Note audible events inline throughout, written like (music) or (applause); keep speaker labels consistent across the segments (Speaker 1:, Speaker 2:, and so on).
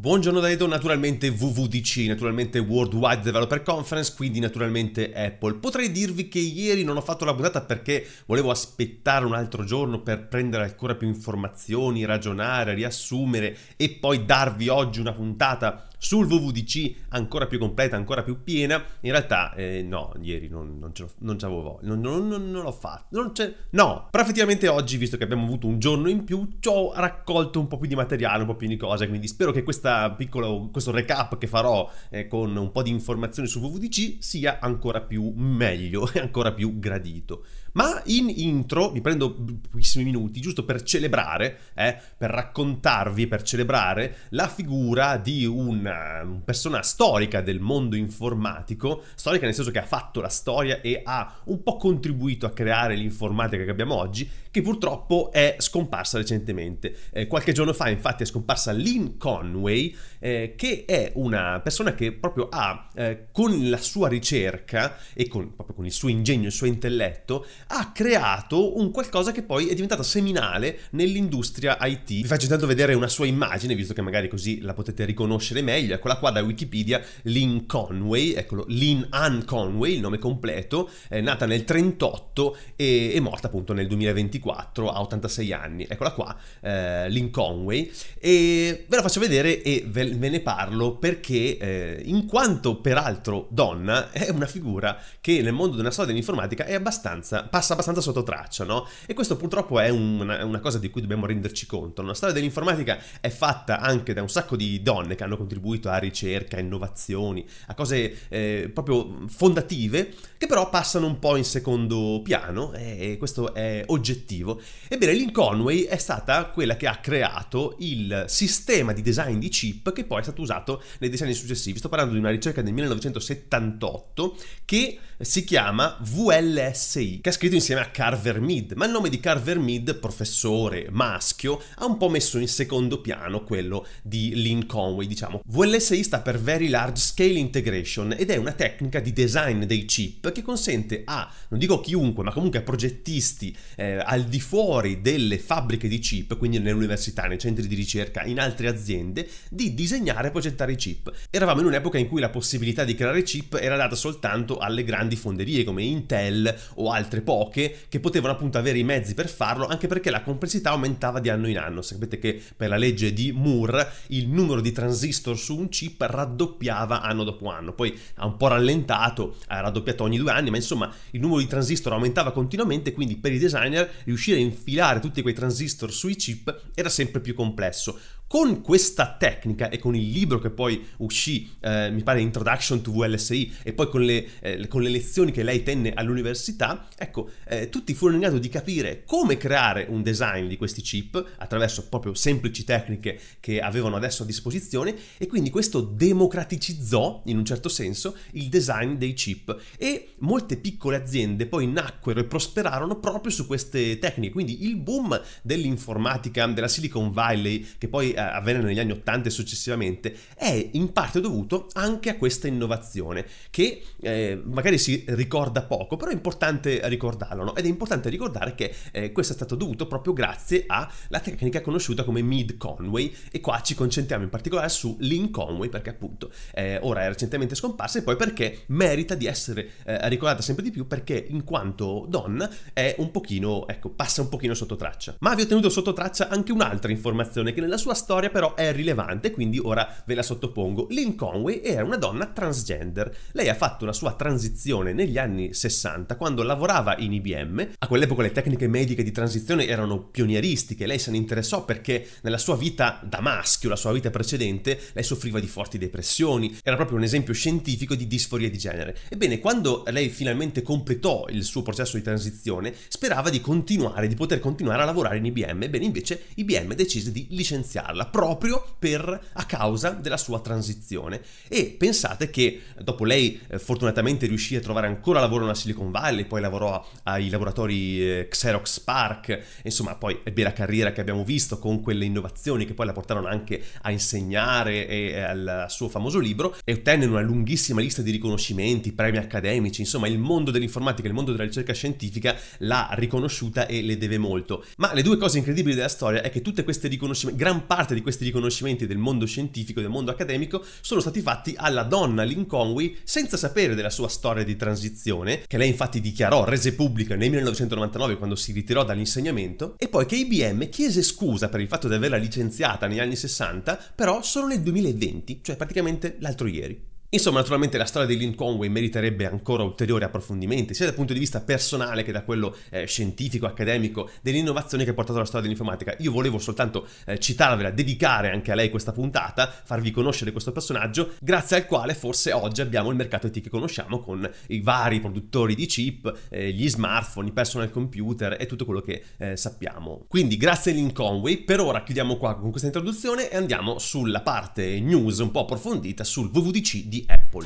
Speaker 1: Buongiorno da Edo, naturalmente WWDC, naturalmente Worldwide Developer Conference, quindi naturalmente Apple. Potrei dirvi che ieri non ho fatto la puntata perché volevo aspettare un altro giorno per prendere ancora più informazioni, ragionare, riassumere e poi darvi oggi una puntata sul VVDC ancora più completa, ancora più piena. In realtà, eh, no, ieri non, non, ce non c'avevo voglia, non, non, non, non l'ho fatto. Non c'è... No, però effettivamente oggi, visto che abbiamo avuto un giorno in più, ci ho raccolto un po' più di materiale, un po' più di cose. Quindi spero che piccolo, questo recap che farò eh, con un po' di informazioni su VVDC sia ancora più meglio (laughs) e ancora più gradito. Ma in intro, mi prendo pochissimi minuti, giusto per celebrare, eh, per raccontarvi, per celebrare la figura di una eh, persona storica del mondo informatico, storica nel senso che ha fatto la storia e ha un po' contribuito a creare l'informatica che abbiamo oggi, che purtroppo è scomparsa recentemente. Eh, qualche giorno fa infatti è scomparsa Lynn Conway, eh, che è una persona che proprio ha, eh, con la sua ricerca e con, proprio con il suo ingegno, il suo intelletto, ha creato un qualcosa che poi è diventata seminale nell'industria IT. Vi faccio intanto vedere una sua immagine, visto che magari così la potete riconoscere meglio. Eccola qua da Wikipedia, Lynn Conway, eccolo, Lynn Ann Conway, il nome completo, è nata nel 38 e è morta appunto nel 2024 2024, ha 86 anni, eccola qua, eh, Lynn Conway, e ve la faccio vedere e ve, ve ne parlo perché eh, in quanto peraltro donna è una figura che nel mondo della storia dell'informatica è abbastanza, passa abbastanza sotto traccia, no? E questo purtroppo è una, una cosa di cui dobbiamo renderci conto. La storia dell'informatica è fatta anche da un sacco di donne che hanno contribuito a ricerca, innovazioni, a cose eh, proprio fondative, che però passano un po' in secondo piano eh, e questo è oggettivo oggettivo. Ebbene, Conway è stata quella che ha creato il sistema di design di chip che poi è stato usato nei decenni successivi. Sto parlando di una ricerca del 1978 che si chiama VLSI, che ha scritto insieme a Carver Mead, ma il nome di Carver Mead, professore maschio, ha un po' messo in secondo piano quello di Linconway, diciamo. VLSI sta per Very Large Scale Integration ed è una tecnica di design dei chip che consente a, non dico chiunque, ma comunque a progettisti, eh, a al di fuori delle fabbriche di chip, quindi nelle università, nei centri di ricerca, in altre aziende, di disegnare e progettare i chip. Eravamo in un'epoca in cui la possibilità di creare chip era data soltanto alle grandi fonderie come Intel o altre poche che potevano appunto avere i mezzi per farlo, anche perché la complessità aumentava di anno in anno. Sapete che per la legge di Moore il numero di transistor su un chip raddoppiava anno dopo anno, poi ha un po' rallentato, ha raddoppiato ogni due anni, ma insomma il numero di transistor aumentava continuamente, quindi per i designer riuscire a infilare tutti quei transistor sui chip era sempre più complesso. Con questa tecnica e con il libro che poi uscì, eh, mi pare Introduction to VLSI, e poi con le, eh, con le lezioni che lei tenne all'università, ecco, eh, tutti furono in grado di capire come creare un design di questi chip attraverso proprio semplici tecniche che avevano adesso a disposizione e quindi questo democraticizzò, in un certo senso, il design dei chip e molte piccole aziende poi nacquero e prosperarono proprio su queste tecniche, quindi il boom dell'informatica, della Silicon Valley, che poi eh, avvenne negli anni 80 e successivamente, è in parte dovuto anche a questa innovazione che eh, magari si ricorda poco, però è importante ricordarlo no? ed è importante ricordare che eh, questo è stato dovuto proprio grazie alla tecnica conosciuta come Mid Conway e qua ci concentriamo in particolare su Lynn Conway perché appunto eh, ora è recentemente scomparsa e poi perché merita di essere eh, ricordata sempre di più perché in quanto donna è un pochino, ecco, passa un pochino sotto traccia. Ma vi ho tenuto sotto traccia anche un'altra informazione che nella sua storia storia però è rilevante, quindi ora ve la sottopongo. Lynn Conway era una donna transgender. Lei ha fatto la sua transizione negli anni 60 quando lavorava in IBM. A quell'epoca le tecniche mediche di transizione erano pionieristiche. Lei se ne interessò perché nella sua vita da maschio, la sua vita precedente, lei soffriva di forti depressioni. Era proprio un esempio scientifico di disforia di genere. Ebbene, quando lei finalmente completò il suo processo di transizione, sperava di continuare, di poter continuare a lavorare in IBM. Ebbene, invece IBM decise di licenziarla farla proprio per, a causa della sua transizione. E pensate che eh, dopo lei eh, fortunatamente riuscì a trovare ancora lavoro nella Silicon Valley, poi lavorò ai laboratori eh, Xerox Park, insomma poi ebbe la carriera che abbiamo visto con quelle innovazioni che poi la portarono anche a insegnare e, e al suo famoso libro e ottenne una lunghissima lista di riconoscimenti, premi accademici, insomma il mondo dell'informatica, il mondo della ricerca scientifica l'ha riconosciuta e le deve molto. Ma le due cose incredibili della storia è che tutte queste riconoscimenti, gran parte parte di questi riconoscimenti del mondo scientifico, del mondo accademico, sono stati fatti alla donna Conway senza sapere della sua storia di transizione, che lei infatti dichiarò, rese pubblica nel 1999 quando si ritirò dall'insegnamento, e poi che IBM chiese scusa per il fatto di averla licenziata negli anni 60, però solo nel 2020, cioè praticamente l'altro ieri. Insomma, naturalmente la storia di Lynn Conway meriterebbe ancora ulteriori approfondimenti, sia dal punto di vista personale che da quello eh, scientifico, accademico, dell'innovazione che ha portato alla storia dell'informatica. Io volevo soltanto eh, citarvela, dedicare anche a lei questa puntata, farvi conoscere questo personaggio, grazie al quale forse oggi abbiamo il mercato IT che conosciamo con i vari produttori di chip, eh, gli smartphone, i personal computer e tutto quello che eh, sappiamo. Quindi grazie a Lynn Conway, per ora chiudiamo qua con questa introduzione e andiamo sulla parte news un po' approfondita sul WWDC di the Apple.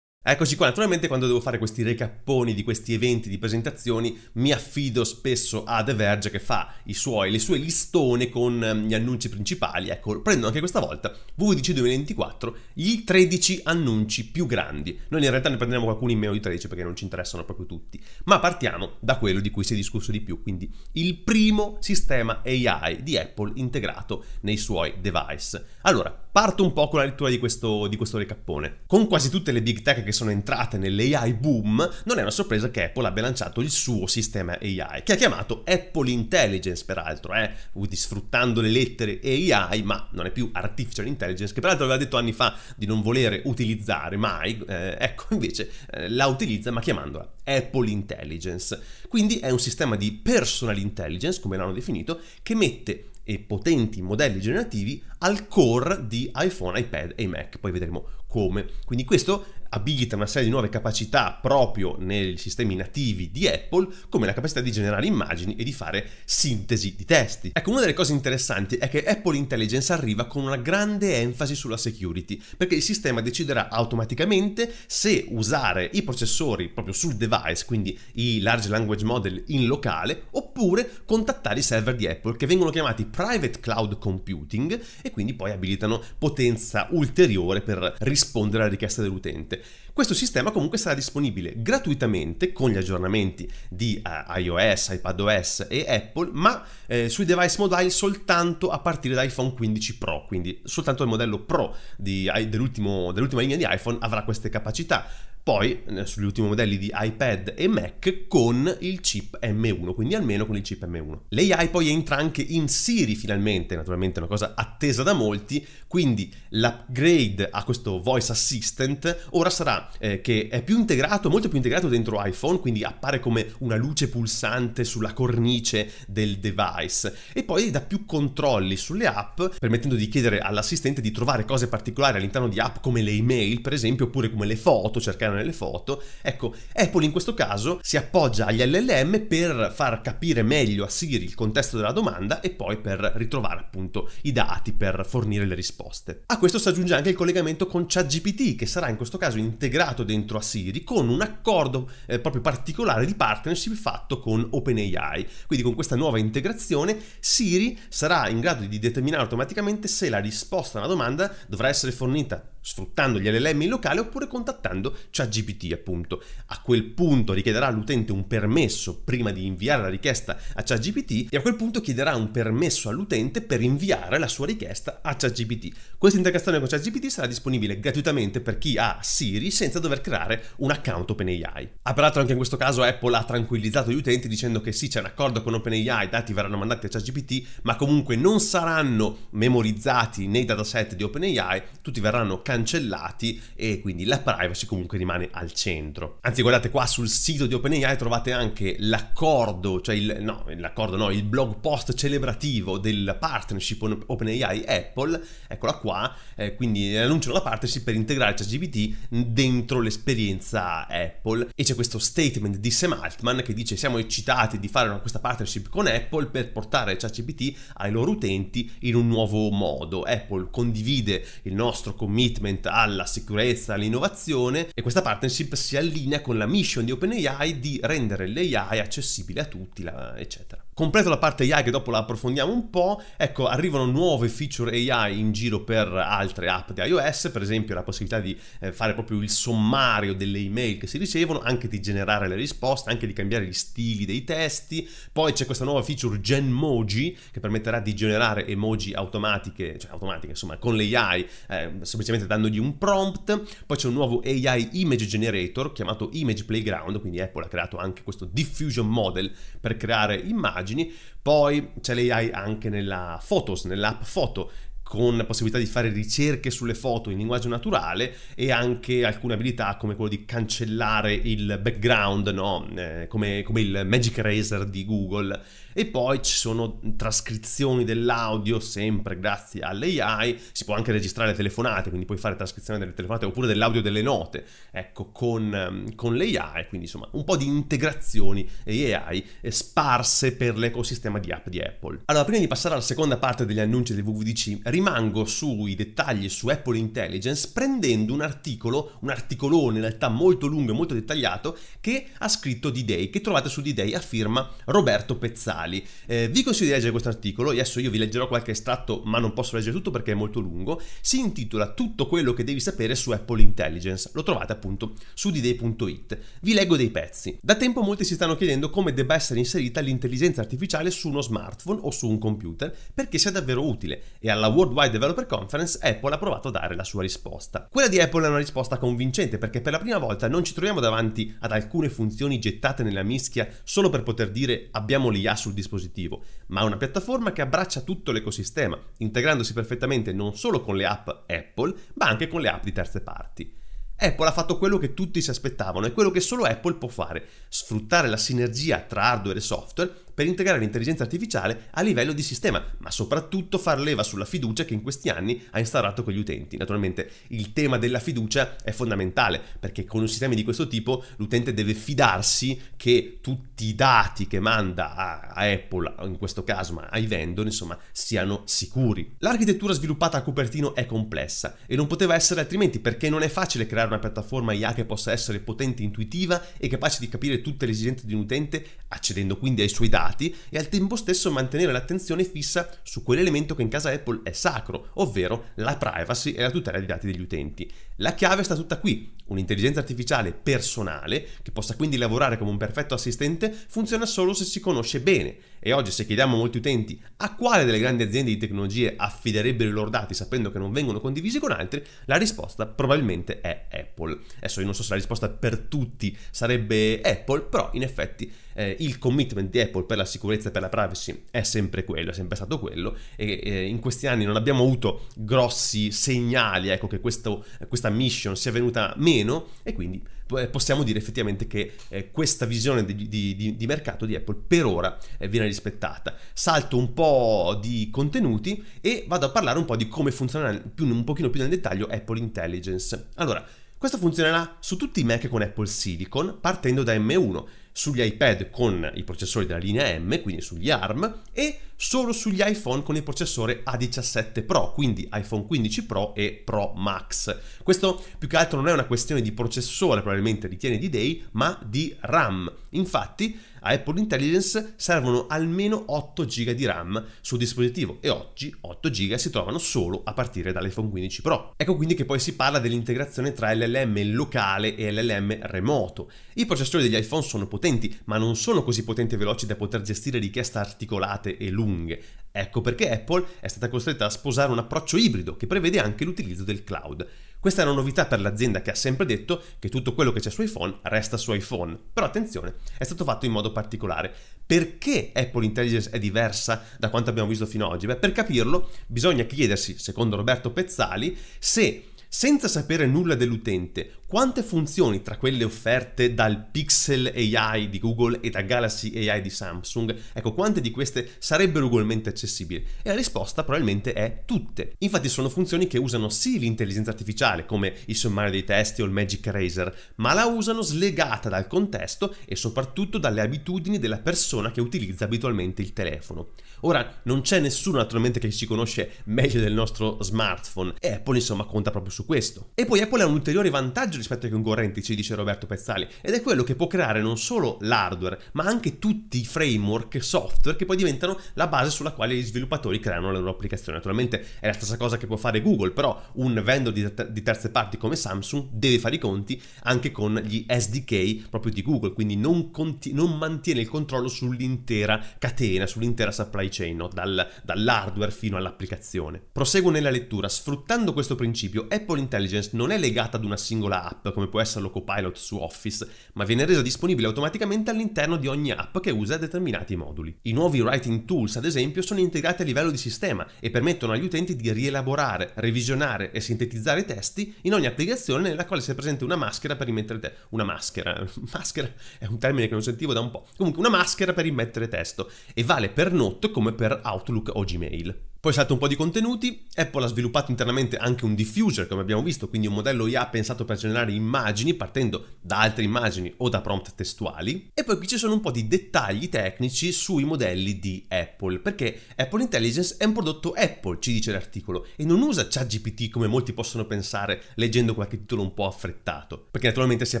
Speaker 1: Eccoci qua, naturalmente quando devo fare questi recapponi di questi eventi di presentazioni mi affido spesso a The Verge che fa i suoi, le sue listone con ehm, gli annunci principali, ecco prendo anche questa volta VVDC 2024 gli 13 annunci più grandi, noi in realtà ne prendiamo alcuni meno di 13 perché non ci interessano proprio tutti, ma partiamo da quello di cui si è discusso di più, quindi il primo sistema AI di Apple integrato nei suoi device. Allora, Parto un po' con la lettura di questo, di questo recappone. Con quasi tutte le big tech che sono entrate nell'AI boom, non è una sorpresa che Apple abbia lanciato il suo sistema AI, che ha chiamato Apple Intelligence, peraltro, eh, sfruttando le lettere AI, ma non è più Artificial Intelligence, che peraltro aveva detto anni fa di non volere utilizzare mai, eh, ecco, invece eh, la utilizza ma chiamandola Apple Intelligence. Quindi è un sistema di personal intelligence, come l'hanno definito, che mette e potenti modelli generativi al core di iPhone, iPad e Mac. Poi vedremo come. Quindi questo abilita una serie di nuove capacità proprio nei sistemi nativi di Apple, come la capacità di generare immagini e di fare sintesi di testi. Ecco, una delle cose interessanti è che Apple Intelligence arriva con una grande enfasi sulla security, perché il sistema deciderà automaticamente se usare i processori proprio sul device, quindi i large language model in locale, oppure contattare i server di Apple che vengono chiamati private cloud computing e quindi poi abilitano potenza ulteriore per rispondere alla richiesta dell'utente. Questo sistema comunque sarà disponibile gratuitamente con gli aggiornamenti di uh, iOS, iPadOS e Apple, ma eh, sui device mobile soltanto a partire da iPhone 15 Pro, quindi soltanto il modello Pro di, dell'ultima linea di iPhone avrà queste capacità poi eh, sugli ultimi modelli di iPad e Mac con il chip M1, quindi almeno con il chip M1. L'AI poi entra anche in Siri finalmente, naturalmente una cosa attesa da molti, quindi l'upgrade a questo voice assistant ora sarà eh, che è più integrato, molto più integrato dentro iPhone, quindi appare come una luce pulsante sulla cornice del device e poi dà più controlli sulle app, permettendo di chiedere all'assistente di trovare cose particolari all'interno di app come le email, per esempio, oppure come le foto, cercare risultano nelle foto. Ecco, Apple in questo caso si appoggia agli LLM per far capire meglio a Siri il contesto della domanda e poi per ritrovare appunto i dati per fornire le risposte. A questo si aggiunge anche il collegamento con ChatGPT che sarà in questo caso integrato dentro a Siri con un accordo eh, proprio particolare di partnership fatto con OpenAI. Quindi con questa nuova integrazione Siri sarà in grado di determinare automaticamente se la risposta alla domanda dovrà essere fornita sfruttando gli LLM in locale oppure contattando ChatGPT appunto. A quel punto richiederà all'utente un permesso prima di inviare la richiesta a ChatGPT e a quel punto chiederà un permesso all'utente per inviare la sua richiesta a ChatGPT. Questa integrazione con ChatGPT sarà disponibile gratuitamente per chi ha Siri senza dover creare un account OpenAI. Ah, peraltro anche in questo caso Apple ha tranquillizzato gli utenti dicendo che sì, c'è un accordo con OpenAI, i dati verranno mandati a ChatGPT, ma comunque non saranno memorizzati nei dataset di OpenAI, tutti verranno cancellati cancellati e quindi la privacy comunque rimane al centro. Anzi, guardate qua sul sito di OpenAI trovate anche l'accordo, cioè il, no, l'accordo no, il blog post celebrativo del partnership OpenAI Apple, eccola qua, eh, quindi annunciano la partnership per integrare ChatGPT dentro l'esperienza Apple e c'è questo statement di Sam Altman che dice siamo eccitati di fare questa partnership con Apple per portare ChatGPT ai loro utenti in un nuovo modo. Apple condivide il nostro commitment management alla sicurezza, all'innovazione e questa partnership si allinea con la mission di OpenAI di rendere l'AI accessibile a tutti, eccetera. Completo la parte AI che dopo la approfondiamo un po', ecco arrivano nuove feature AI in giro per altre app di iOS, per esempio la possibilità di eh, fare proprio il sommario delle email che si ricevono, anche di generare le risposte, anche di cambiare gli stili dei testi, poi c'è questa nuova feature Genmoji che permetterà di generare emoji automatiche, cioè automatiche insomma con le AI, eh, semplicemente dandogli un prompt, poi c'è un nuovo AI Image Generator chiamato Image Playground, quindi Apple ha creato anche questo diffusion model per creare immagini, immagini, poi ce le hai anche nella Photos, nell'app Foto con la possibilità di fare ricerche sulle foto in linguaggio naturale e anche alcune abilità come quello di cancellare il background, no? eh, come, come, il Magic Eraser di Google e poi ci sono trascrizioni dell'audio, sempre grazie all'AI, si può anche registrare le telefonate, quindi puoi fare trascrizione delle telefonate oppure dell'audio delle note, ecco, con, ehm, con l'AI, quindi insomma un po' di integrazioni AI eh, sparse per l'ecosistema di app di Apple. Allora, prima di passare alla seconda parte degli annunci del WWDC, rimango sui dettagli su Apple Intelligence prendendo un articolo, un articolone in realtà molto lungo e molto dettagliato che ha scritto D-Day, che trovate su D-Day a firma Roberto Pezzari mentali. Eh, vi consiglio di leggere questo articolo, adesso io vi leggerò qualche estratto, ma non posso leggere tutto perché è molto lungo. Si intitola Tutto quello che devi sapere su Apple Intelligence. Lo trovate appunto su dday.it. Vi leggo dei pezzi. Da tempo molti si stanno chiedendo come debba essere inserita l'intelligenza artificiale su uno smartphone o su un computer perché sia davvero utile e alla Worldwide Developer Conference Apple ha provato a dare la sua risposta. Quella di Apple è una risposta convincente perché per la prima volta non ci troviamo davanti ad alcune funzioni gettate nella mischia solo per poter dire abbiamo l'IA sul sul dispositivo, ma una piattaforma che abbraccia tutto l'ecosistema, integrandosi perfettamente non solo con le app Apple, ma anche con le app di terze parti. Apple ha fatto quello che tutti si aspettavano e quello che solo Apple può fare, sfruttare la sinergia tra hardware e software per integrare l'intelligenza artificiale a livello di sistema, ma soprattutto far leva sulla fiducia che in questi anni ha instaurato con gli utenti. Naturalmente il tema della fiducia è fondamentale, perché con un sistema di questo tipo l'utente deve fidarsi che tutti i dati che manda a, Apple, in questo caso, ma ai vendor, insomma, siano sicuri. L'architettura sviluppata a Cupertino è complessa e non poteva essere altrimenti perché non è facile creare una piattaforma IA che possa essere potente, intuitiva e capace di capire tutte le esigenze di un utente, accedendo quindi ai suoi dati dati e al tempo stesso mantenere l'attenzione fissa su quell'elemento che in casa Apple è sacro, ovvero la privacy e la tutela dei dati degli utenti. La chiave sta tutta qui, un'intelligenza artificiale personale, che possa quindi lavorare come un perfetto assistente, funziona solo se si conosce bene e oggi se chiediamo a molti utenti a quale delle grandi aziende di tecnologie affiderebbero i loro dati sapendo che non vengono condivisi con altri, la risposta probabilmente è Apple. Adesso io non so se la risposta per tutti sarebbe Apple, però in effetti eh, il commitment di Apple per la sicurezza e per la privacy è sempre quello, è sempre stato quello e eh, in questi anni non abbiamo avuto grossi segnali ecco, che questo, questa mission sia venuta meno e quindi eh, possiamo dire effettivamente che eh, questa visione di, di, di, mercato di Apple per ora eh, viene rispettata. Salto un po' di contenuti e vado a parlare un po' di come funziona più, un pochino più nel dettaglio Apple Intelligence. Allora, questo funzionerà su tutti i Mac con Apple Silicon partendo da M1 sugli iPad con i processori della linea M, quindi sugli ARM, e solo sugli iPhone con il processore A17 Pro, quindi iPhone 15 Pro e Pro Max. Questo più che altro non è una questione di processore, probabilmente ritiene di Day, ma di RAM. Infatti, a Apple Intelligence servono almeno 8 GB di RAM sul dispositivo e oggi 8 GB si trovano solo a partire dall'iPhone 15 Pro. Ecco quindi che poi si parla dell'integrazione tra LLM locale e LLM remoto. I processori degli iPhone sono potenti, ma non sono così potenti e veloci da poter gestire richieste articolate e lunghe lunghe. Ecco perché Apple è stata costretta a sposare un approccio ibrido che prevede anche l'utilizzo del cloud. Questa è una novità per l'azienda che ha sempre detto che tutto quello che c'è su iPhone resta su iPhone. Però attenzione, è stato fatto in modo particolare. Perché Apple Intelligence è diversa da quanto abbiamo visto fino ad oggi? Beh, per capirlo bisogna chiedersi, secondo Roberto Pezzali, se senza sapere nulla dell'utente, quante funzioni tra quelle offerte dal Pixel AI di Google e da Galaxy AI di Samsung, ecco quante di queste sarebbero ugualmente accessibili? E la risposta probabilmente è tutte. Infatti sono funzioni che usano sì l'intelligenza artificiale, come il sommario dei testi o il Magic Eraser, ma la usano slegata dal contesto e soprattutto dalle abitudini della persona che utilizza abitualmente il telefono. Ora, non c'è nessuno naturalmente che ci conosce meglio del nostro smartphone e Apple insomma conta proprio su questo. E poi Apple ha un ulteriore vantaggio rispetto ai concorrenti, ci dice Roberto Pezzali, ed è quello che può creare non solo l'hardware, ma anche tutti i framework software che poi diventano la base sulla quale gli sviluppatori creano le loro applicazioni. Naturalmente è la stessa cosa che può fare Google, però un vendor di terze parti come Samsung deve fare i conti anche con gli SDK proprio di Google, quindi non, conti- non mantiene il controllo sull'intera catena, sull'intera supply chain, no? Dal, dall'hardware fino all'applicazione. Proseguo nella lettura, sfruttando questo principio, Apple Intelligence non è legata ad una singola app, come può essere Copilot su Office, ma viene resa disponibile automaticamente all'interno di ogni app che usa determinati moduli. I nuovi writing tools, ad esempio, sono integrati a livello di sistema e permettono agli utenti di rielaborare, revisionare e sintetizzare testi in ogni applicazione nella quale sia presente una maschera per immettere te- una maschera, (laughs) maschera è un termine che non sentivo da un po'. Comunque una maschera per immettere testo e vale per Note come per Outlook o Gmail. Poi salta un po' di contenuti, Apple ha sviluppato internamente anche un diffuser, come abbiamo visto, quindi un modello IA pensato per generare immagini partendo da altre immagini o da prompt testuali. E poi qui ci sono un po' di dettagli tecnici sui modelli di Apple, perché Apple Intelligence è un prodotto Apple, ci dice l'articolo, e non usa ChatGPT come molti possono pensare leggendo qualche titolo un po' affrettato, perché naturalmente si è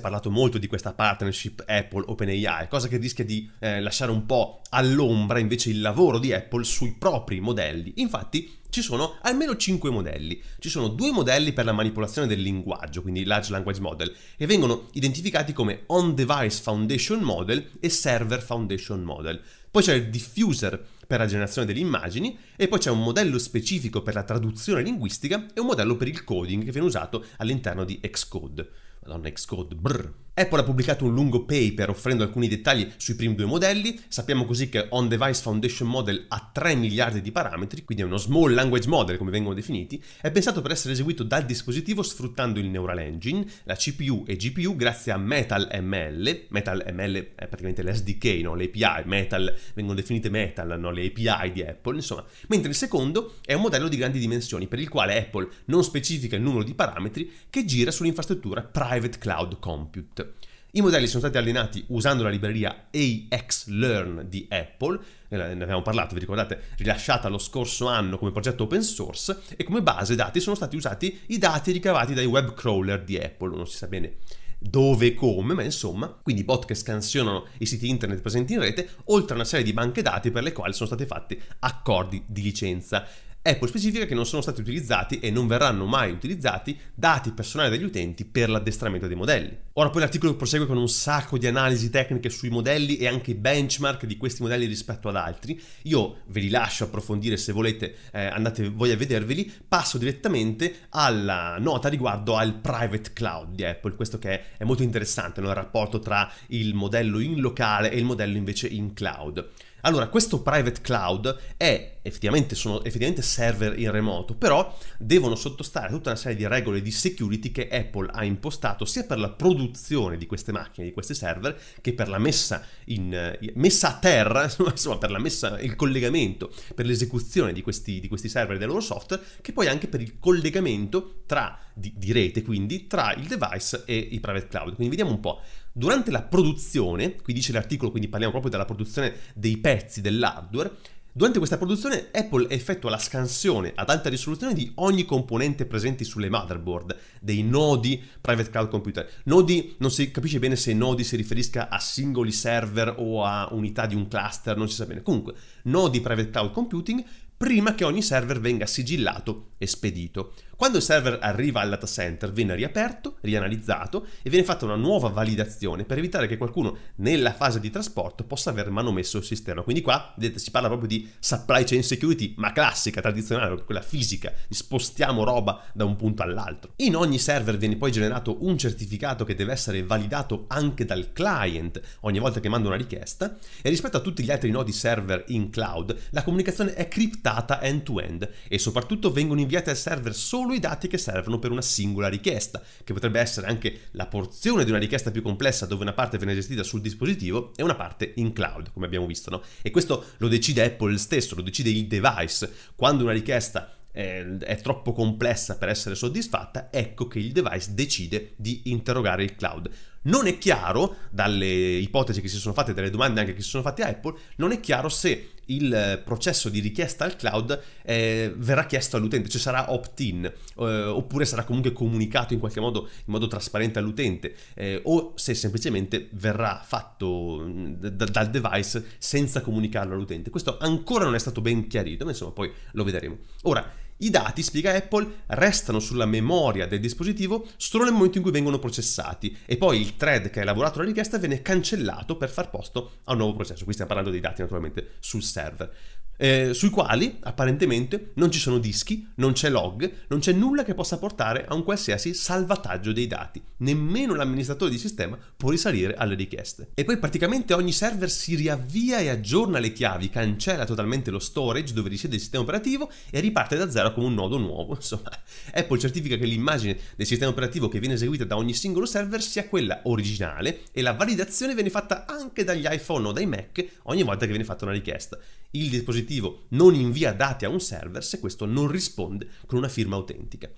Speaker 1: parlato molto di questa partnership Apple-OpenAI, cosa che rischia di eh, lasciare un po' all'ombra invece il lavoro di Apple sui propri modelli. In Infatti ci sono almeno 5 modelli. Ci sono due modelli per la manipolazione del linguaggio, quindi Large Language Model, e vengono identificati come On-Device Foundation Model e Server Foundation Model. Poi c'è il diffuser per la generazione delle immagini e poi c'è un modello specifico per la traduzione linguistica e un modello per il coding che viene usato all'interno di Xcode. Madonna, Xcode, brr, Apple ha pubblicato un lungo paper offrendo alcuni dettagli sui primi due modelli, sappiamo così che On Device Foundation Model ha 3 miliardi di parametri, quindi è uno small language model come vengono definiti, è pensato per essere eseguito dal dispositivo sfruttando il Neural Engine, la CPU e GPU grazie a Metal ML, Metal ML è praticamente l'SDK, no? le API, Metal vengono definite Metal, no? le API di Apple, insomma, mentre il secondo è un modello di grandi dimensioni per il quale Apple non specifica il numero di parametri che gira sull'infrastruttura Private Cloud Compute. I modelli sono stati allenati usando la libreria AXLearn di Apple, ne abbiamo parlato, vi ricordate, rilasciata lo scorso anno come progetto open source, e come base dati sono stati usati i dati ricavati dai web crawler di Apple, non si sa bene dove e come, ma insomma, quindi bot che scansionano i siti internet presenti in rete, oltre a una serie di banche dati per le quali sono stati fatti accordi di licenza. Apple specifica che non sono stati utilizzati e non verranno mai utilizzati dati personali degli utenti per l'addestramento dei modelli. Ora poi l'articolo prosegue con un sacco di analisi tecniche sui modelli e anche i benchmark di questi modelli rispetto ad altri. Io ve li lascio approfondire se volete, eh, andate voi a vederveli. Passo direttamente alla nota riguardo al private cloud di Apple, questo che è molto interessante, no? il rapporto tra il modello in locale e il modello invece in cloud. Allora, questo private cloud è effettivamente, sono, effettivamente server in remoto, però devono sottostare a tutta una serie di regole di security che Apple ha impostato sia per la produzione di queste macchine, di questi server, che per la messa, in, eh, messa a terra, (laughs) insomma per la messa, il collegamento, per l'esecuzione di questi, di questi server e del loro software, che poi anche per il collegamento tra, di, di rete quindi, tra il device e i private cloud. Quindi vediamo un po'. Durante la produzione, qui dice l'articolo, quindi parliamo proprio della produzione dei pezzi dell'hardware, Durante questa produzione Apple effettua la scansione ad alta risoluzione di ogni componente presente sulle motherboard, dei nodi private cloud computer. Nodi non si capisce bene se nodi si riferisca a singoli server o a unità di un cluster, non si sa bene. Comunque, nodi private cloud computing prima che ogni server venga sigillato e spedito. Quando il server arriva al data center viene riaperto, rianalizzato e viene fatta una nuova validazione per evitare che qualcuno nella fase di trasporto possa aver manomesso il sistema. Quindi qua vedete, si parla proprio di supply chain security, ma classica, tradizionale, quella fisica, spostiamo roba da un punto all'altro. In ogni server viene poi generato un certificato che deve essere validato anche dal client ogni volta che manda una richiesta e rispetto a tutti gli altri nodi server in cloud la comunicazione è criptata end-to-end e soprattutto vengono inviati inviate al server solo i dati che servono per una singola richiesta, che potrebbe essere anche la porzione di una richiesta più complessa dove una parte viene gestita sul dispositivo e una parte in cloud, come abbiamo visto. No? E questo lo decide Apple stesso, lo decide il device. Quando una richiesta eh, è troppo complessa per essere soddisfatta, ecco che il device decide di interrogare il cloud. Non è chiaro, dalle ipotesi che si sono fatte, dalle domande anche che si sono fatte a Apple, non è chiaro se il processo di richiesta al cloud eh, verrà chiesto all'utente, cioè sarà opt-in, eh, oppure sarà comunque comunicato in qualche modo, in modo trasparente all'utente, eh, o se semplicemente verrà fatto d- dal device senza comunicarlo all'utente. Questo ancora non è stato ben chiarito, ma insomma poi lo vedremo. Ora, i dati, spiega Apple, restano sulla memoria del dispositivo solo nel momento in cui vengono processati e poi il thread che ha elaborato la richiesta viene cancellato per far posto a un nuovo processo. Qui stiamo parlando dei dati naturalmente sul server eh, sui quali apparentemente non ci sono dischi, non c'è log, non c'è nulla che possa portare a un qualsiasi salvataggio dei dati. Nemmeno l'amministratore di sistema può risalire alle richieste. E poi praticamente ogni server si riavvia e aggiorna le chiavi, cancella totalmente lo storage dove risiede il sistema operativo e riparte da zero come un nodo nuovo. (laughs) Insomma, Apple certifica che l'immagine del sistema operativo che viene eseguita da ogni singolo server sia quella originale e la validazione viene fatta anche dagli iPhone o dai Mac ogni volta che viene fatta una richiesta. Il dispositivo dispositivo non invia dati a un server se questo non risponde con una firma autentica.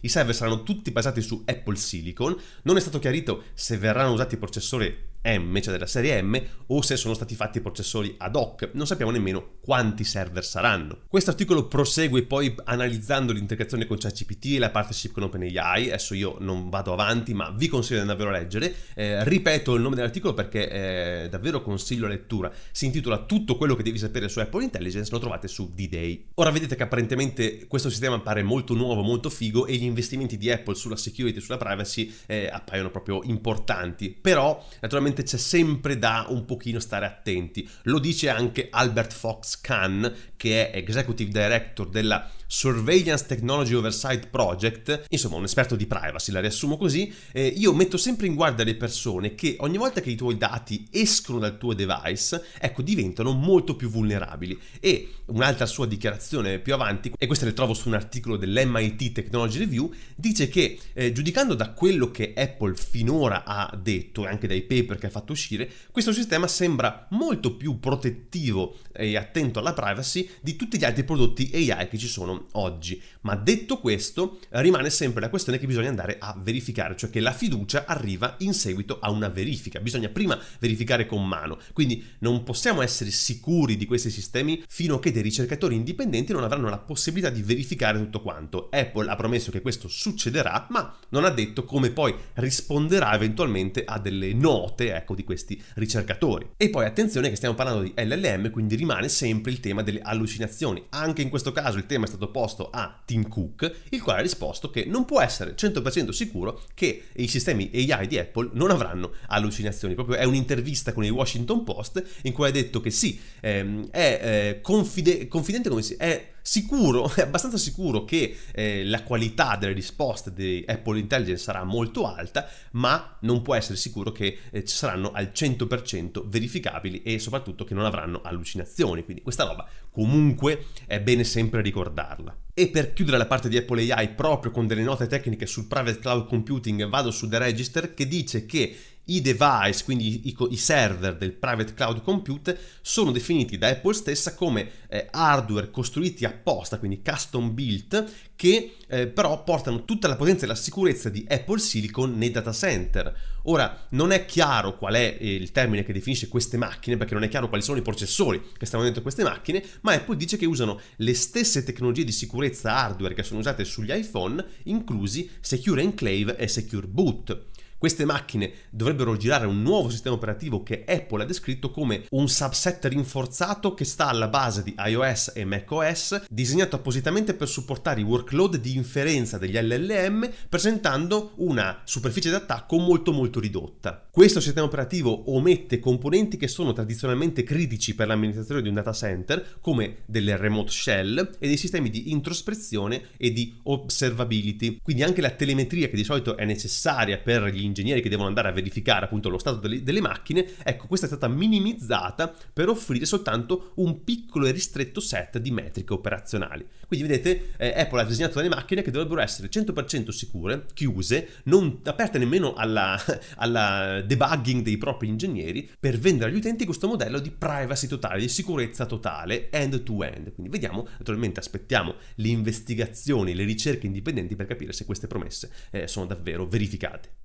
Speaker 1: I server saranno tutti basati su Apple Silicon, non è stato chiarito se verranno usati processori M, cioè della serie M, o se sono stati fatti processori ad hoc. Non sappiamo nemmeno quanti server saranno. Questo articolo prosegue poi analizzando l'integrazione con ChatGPT e la partnership con OpenAI. Adesso io non vado avanti, ma vi consiglio di davvero leggere. Eh, ripeto il nome dell'articolo perché eh, davvero consiglio la lettura. Si intitola Tutto quello che devi sapere su Apple Intelligence, lo trovate su D-Day. Ora vedete che apparentemente questo sistema pare molto nuovo, molto figo e gli investimenti di Apple sulla security e sulla privacy eh, appaiono proprio importanti. Però, naturalmente veramente c'è sempre da un pochino stare attenti. Lo dice anche Albert Fox Kahn, che è Executive Director della Surveillance Technology Oversight Project, insomma un esperto di privacy, la riassumo così, eh, io metto sempre in guardia le persone che ogni volta che i tuoi dati escono dal tuo device, ecco, diventano molto più vulnerabili. E un'altra sua dichiarazione più avanti, e questa le trovo su un articolo dell'MIT Technology Review, dice che eh, giudicando da quello che Apple finora ha detto e anche dai paper che ha fatto uscire, questo sistema sembra molto più protettivo e attento alla privacy di tutti gli altri prodotti AI che ci sono oggi. Ma detto questo, rimane sempre la questione che bisogna andare a verificare, cioè che la fiducia arriva in seguito a una verifica. Bisogna prima verificare con mano. Quindi non possiamo essere sicuri di questi sistemi fino a che dei ricercatori indipendenti non avranno la possibilità di verificare tutto quanto. Apple ha promesso che questo succederà, ma non ha detto come poi risponderà eventualmente a delle note ecco, di questi ricercatori. E poi attenzione che stiamo parlando di LLM, quindi rimane sempre il tema delle allucinazioni. Anche in questo caso il tema è stato sottoposto a Tim Cook, il quale ha risposto che non può essere 100% sicuro che i sistemi AI di Apple non avranno allucinazioni. Proprio è un'intervista con il Washington Post in cui ha detto che sì, ehm, è eh, confide- confidente come si... è sicuro, (laughs) è abbastanza sicuro che eh, la qualità delle risposte di Apple Intelligence sarà molto alta, ma non può essere sicuro che eh, saranno al 100% verificabili e soprattutto che non avranno allucinazioni, quindi questa roba comunque è bene sempre ricordarla. E per chiudere la parte di Apple AI proprio con delle note tecniche sul private cloud computing vado su The Register che dice che i device, quindi i, i, server del private cloud compute, sono definiti da Apple stessa come eh, hardware costruiti apposta, quindi custom built, che eh, però portano tutta la potenza e la sicurezza di Apple Silicon nei data center. Ora, non è chiaro qual è eh, il termine che definisce queste macchine, perché non è chiaro quali sono i processori che stanno dentro queste macchine, ma Apple dice che usano le stesse tecnologie di sicurezza hardware che sono usate sugli iPhone, inclusi Secure Enclave e Secure Boot. Queste macchine dovrebbero girare un nuovo sistema operativo che Apple ha descritto come un subset rinforzato che sta alla base di iOS e macOS, disegnato appositamente per supportare i workload di inferenza degli LLM, presentando una superficie d'attacco molto molto ridotta. Questo sistema operativo omette componenti che sono tradizionalmente critici per l'amministrazione di un data center, come delle remote shell e dei sistemi di introspezione e di observability. Quindi anche la telemetria che di solito è necessaria per gli ingegneri che devono andare a verificare appunto lo stato delle, delle macchine, ecco questa è stata minimizzata per offrire soltanto un piccolo e ristretto set di metriche operazionali. Quindi vedete eh, Apple ha disegnato delle macchine che dovrebbero essere 100% sicure, chiuse, non aperte nemmeno alla, (laughs) alla debugging dei propri ingegneri per vendere agli utenti questo modello di privacy totale, di sicurezza totale, end to end. Quindi vediamo, naturalmente aspettiamo le investigazioni, le ricerche indipendenti per capire se queste promesse eh, sono davvero verificate.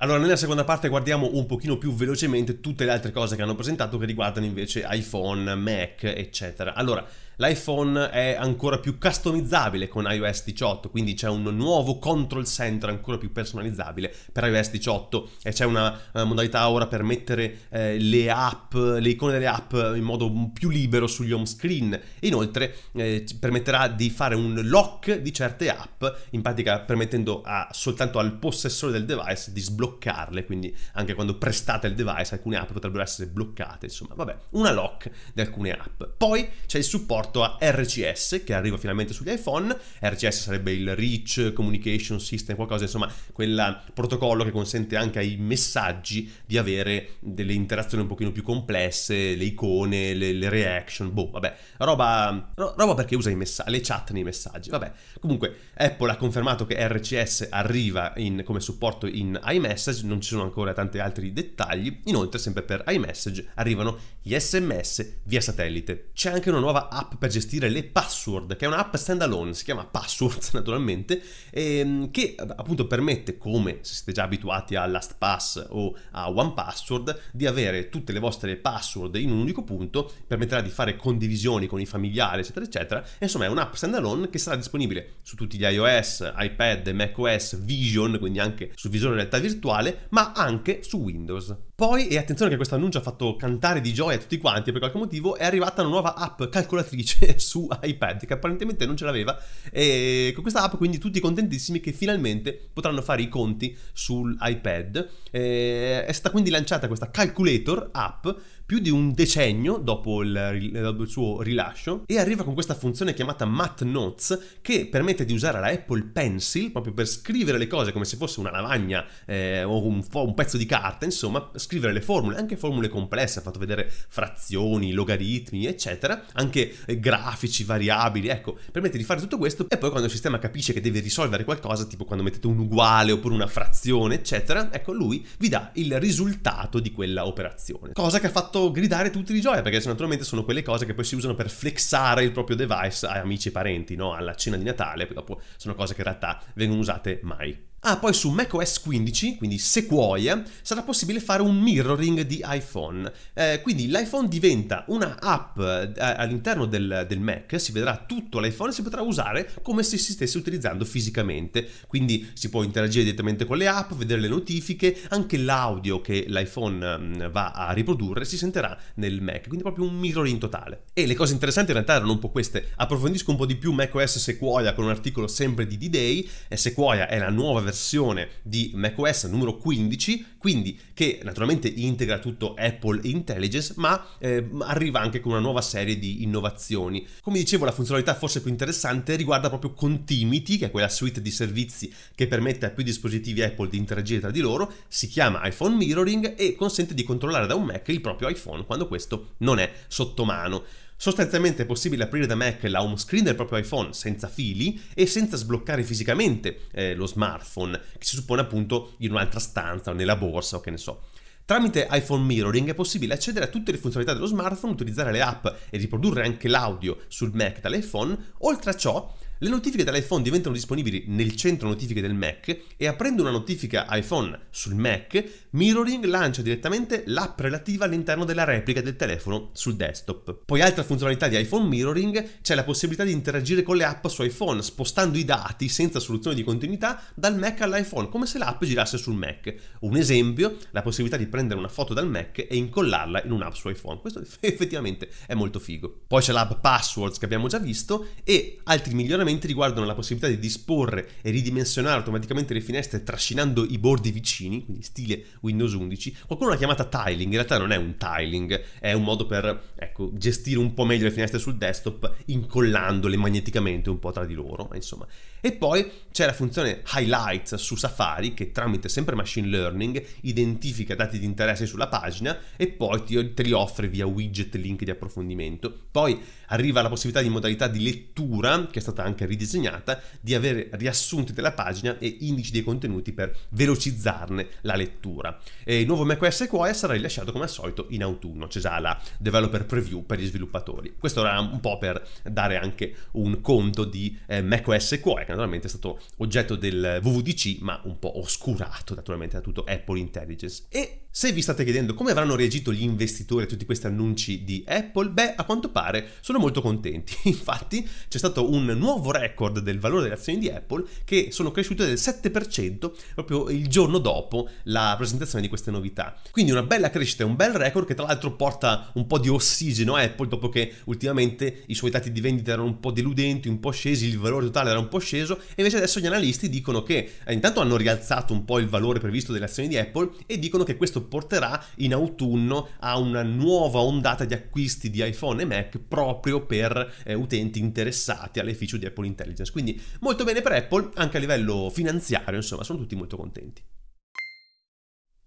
Speaker 1: Allora, nella seconda parte guardiamo un pochino più velocemente tutte le altre cose che hanno presentato che riguardano invece iPhone, Mac, eccetera. Allora, L'iPhone è ancora più customizzabile con iOS 18, quindi c'è un nuovo control center ancora più personalizzabile per iOS 18 e c'è una, una eh, modalità ora per mettere eh, le app, le icone delle app in modo più libero sugli home screen inoltre eh, permetterà di fare un lock di certe app, in pratica permettendo a, soltanto al possessore del device di sbloccarle, quindi anche quando prestate il device alcune app potrebbero essere bloccate, insomma, vabbè, una lock di alcune app. Poi c'è il supporto rapporto a RCS che arriva finalmente sugli iPhone. RCS sarebbe il Rich Communication System, qualcosa, insomma, quel protocollo che consente anche ai messaggi di avere delle interazioni un pochino più complesse, le icone, le, le reaction, boh, vabbè, roba, ro- roba perché usa messa- le chat nei messaggi, vabbè. Comunque, Apple ha confermato che RCS arriva in, come supporto in iMessage, non ci sono ancora tanti altri dettagli. Inoltre, sempre per iMessage, arrivano gli SMS via satellite. C'è anche una nuova app per gestire le password, che è un'app standalone, si chiama Passwords (laughs) naturalmente, ehm, che appunto permette, come se siete già abituati a LastPass o a OnePassword, di avere tutte le vostre password in un unico punto, permetterà di fare condivisioni con i familiari, eccetera, eccetera. E, insomma, è un'app standalone che sarà disponibile su tutti gli iOS, iPad, macOS, Vision, quindi anche su visore realtà virtuale, ma anche su Windows. Poi, e attenzione che questo annuncio ha fatto cantare di gioia tutti quanti, per qualche motivo è arrivata una nuova app calcolatrice (laughs) su iPad, che apparentemente non ce l'aveva, e con questa app quindi tutti contentissimi che finalmente potranno fare i conti sull'iPad. E eh, è stata quindi lanciata questa Calculator app, più di un decennio dopo il, dopo il, suo rilascio e arriva con questa funzione chiamata Mat Notes che permette di usare la Apple Pencil proprio per scrivere le cose come se fosse una lavagna eh, o un, un, pezzo di carta, insomma, scrivere le formule, anche formule complesse, ha fatto vedere frazioni, logaritmi, eccetera, anche eh, grafici, variabili, ecco, permette di fare tutto questo e poi quando il sistema capisce che deve risolvere qualcosa, tipo quando mettete un uguale oppure una frazione, eccetera, ecco, lui vi dà il risultato di quella operazione. Cosa che ha fatto fatto gridare tutti di gioia, perché naturalmente sono quelle cose che poi si usano per flexare il proprio device a eh, amici e parenti, no? alla cena di Natale, poi dopo sono cose che in realtà vengono usate mai. Ah, poi su macOS 15, quindi Sequoia, eh, sarà possibile fare un mirroring di iPhone. Eh, quindi l'iPhone diventa una app eh, all'interno del, del, Mac, si vedrà tutto l'iPhone e si potrà usare come se si stesse utilizzando fisicamente. Quindi si può interagire direttamente con le app, vedere le notifiche, anche l'audio che l'iPhone mh, mm, va a riprodurre si sentirà nel Mac, quindi proprio un mirroring totale. E le cose interessanti in realtà erano un po' queste. Approfondisco un po' di più macOS Sequoia con un articolo sempre di D-Day. Sequoia è la nuova versione versione di macOS numero 15, quindi che naturalmente integra tutto Apple Intelligence, ma eh, arriva anche con una nuova serie di innovazioni. Come dicevo, la funzionalità forse più interessante riguarda proprio Continuity, che è quella suite di servizi che permette a più dispositivi Apple di interagire tra di loro, si chiama iPhone Mirroring e consente di controllare da un Mac il proprio iPhone quando questo non è sotto mano. Sostanzialmente è possibile aprire da Mac la home screen del proprio iPhone senza fili e senza sbloccare fisicamente eh, lo smartphone, che si suppone appunto in un'altra stanza o nella borsa o che ne so. Tramite iPhone Mirroring è possibile accedere a tutte le funzionalità dello smartphone, utilizzare le app e riprodurre anche l'audio sul Mac dall'iPhone. Oltre a ciò, le notifiche dell'iPhone diventano disponibili nel centro notifiche del Mac e aprendo una notifica iPhone sul Mac, Mirroring lancia direttamente l'app relativa all'interno della replica del telefono sul desktop. Poi altra funzionalità di iPhone Mirroring c'è la possibilità di interagire con le app su iPhone spostando i dati senza soluzione di continuità dal Mac all'iPhone, come se l'app girasse sul Mac. Un esempio, la possibilità di prendere una foto dal Mac e incollarla in un'app su iPhone. Questo (laughs) effettivamente è molto figo. Poi c'è l'app Passwords che abbiamo già visto e altri miglioramenti aggiornamenti riguardano la possibilità di disporre e ridimensionare automaticamente le finestre trascinando i bordi vicini, quindi stile Windows 11. Qualcuno l'ha chiamata tiling, in realtà non è un tiling, è un modo per ecco, gestire un po' meglio le finestre sul desktop incollandole magneticamente un po' tra di loro, insomma. E poi c'è la funzione highlight su Safari che tramite sempre machine learning identifica dati di interesse sulla pagina e poi te li offre via widget link di approfondimento. Poi arriva la possibilità di modalità di lettura, che è stata anche ridisegnata, di avere riassunti della pagina e indici dei contenuti per velocizzarne la lettura. E il nuovo macOS Quoia sarà rilasciato come al solito in autunno, c'è già la developer preview per gli sviluppatori. Questo era un po' per dare anche un conto di eh, macOS Quoia, che naturalmente è stato oggetto del WWDC, ma un po' oscurato naturalmente da tutto Apple Intelligence. E se vi state chiedendo come avranno reagito gli investitori a tutti questi annunci di Apple, beh, a quanto pare sono sono molto contenti. (laughs) Infatti c'è stato un nuovo record del valore delle azioni di Apple che sono cresciute del 7% proprio il giorno dopo la presentazione di queste novità. Quindi una bella crescita, un bel record che tra l'altro porta un po' di ossigeno a Apple dopo che ultimamente i suoi dati di vendita erano un po' deludenti, un po' scesi, il valore totale era un po' sceso e invece adesso gli analisti dicono che eh, intanto hanno rialzato un po' il valore previsto delle azioni di Apple e dicono che questo porterà in autunno a una nuova ondata di acquisti di iPhone e Mac proprio proprio per eh, utenti interessati alle feature di Apple Intelligence. Quindi molto bene per Apple, anche a livello finanziario, insomma, sono tutti molto contenti.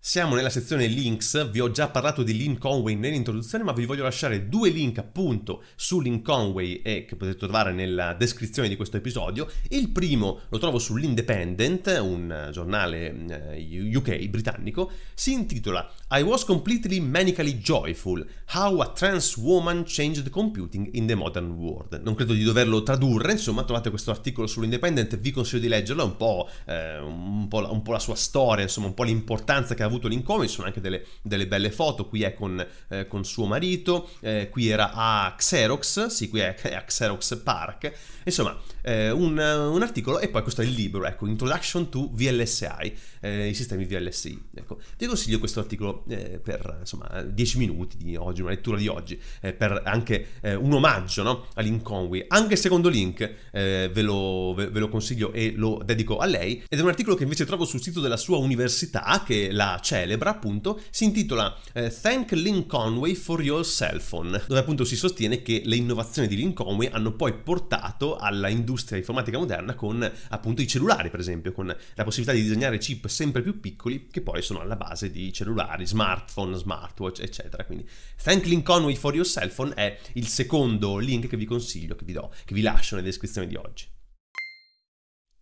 Speaker 1: Siamo nella sezione links, vi ho già parlato di Link Conway nell'introduzione, ma vi voglio lasciare due link appunto su Link Conway e eh, che potete trovare nella descrizione di questo episodio. Il primo lo trovo sull'Independent, un eh, giornale eh, UK britannico, si intitola I was completely manically joyful, how a trans woman changed computing in the modern world. Non credo di doverlo tradurre, insomma, trovate questo articolo sull'Independent, vi consiglio di leggerlo, un po', eh, un po', la, un po la sua storia, insomma, un po' l'importanza che ha avuto avuto l'income, ci sono anche delle, delle, belle foto, qui è con, eh, con suo marito, eh, qui era a Xerox, sì qui è a Xerox Park, insomma eh, un, eh, un, articolo e poi questo è il libro, ecco, Introduction to VLSI, eh, i sistemi VLSI. Ecco, vi consiglio questo articolo eh, per insomma 10 minuti di oggi, una lettura di oggi, eh, per anche eh, un omaggio no, a Lynn Conway. Anche il secondo link ve lo, ve, ve, lo, consiglio e lo dedico a lei. Ed è un articolo che invece trovo sul sito della sua università, che la celebra appunto, si intitola Thank Lynn Conway for Your Cell Phone, dove appunto si sostiene che le innovazioni di Lynn Conway hanno poi portato alla industria dell'industria informatica moderna con appunto i cellulari, per esempio, con la possibilità di disegnare chip sempre più piccoli che poi sono alla base di cellulari, smartphone, smartwatch, eccetera. Quindi Franklin Conway for your cell phone è il secondo link che vi consiglio, che vi do, che vi lascio nella descrizione di oggi.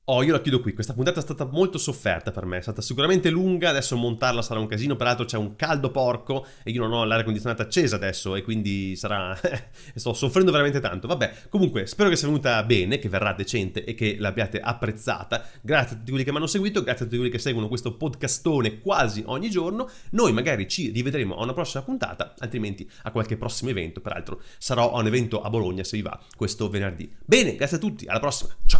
Speaker 1: Oh, io la chiudo qui, questa puntata è stata molto sofferta per me, è stata sicuramente lunga, adesso montarla sarà un casino, peraltro c'è un caldo porco e io non ho l'aria condizionata accesa adesso e quindi sarà... (laughs) sto soffrendo veramente tanto. Vabbè, comunque spero che sia venuta bene, che verrà decente e che l'abbiate apprezzata. Grazie a tutti quelli che mi hanno seguito, grazie a tutti quelli che seguono questo podcastone quasi ogni giorno. Noi magari ci rivedremo a una prossima puntata, altrimenti a qualche prossimo evento, peraltro sarò a un evento a Bologna se vi va questo venerdì. Bene, grazie a tutti, alla prossima, ciao!